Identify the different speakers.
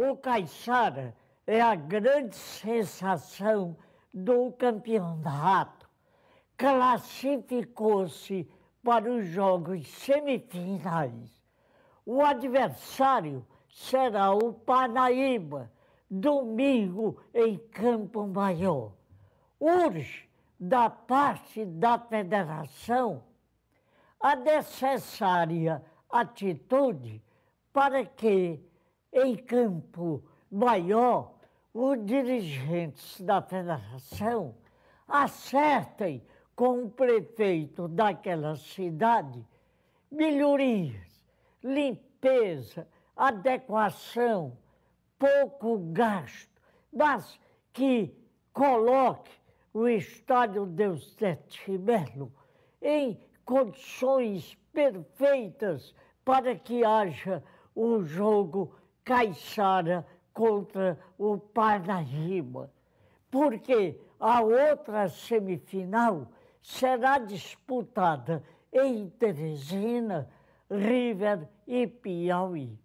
Speaker 1: O Caixara é a grande sensação do campeonato. Classificou-se para os jogos semifinais. O adversário será o Paraíba, domingo em Campo Maior. Urge, da parte da federação, a necessária atitude para que em campo maior, os dirigentes da federação acertem com o prefeito daquela cidade melhorias, limpeza, adequação, pouco gasto, mas que coloque o estádio Deus de Melo em condições perfeitas para que haja um jogo caixara contra o Parnaíba, porque a outra semifinal será disputada em Teresina, River e Piauí.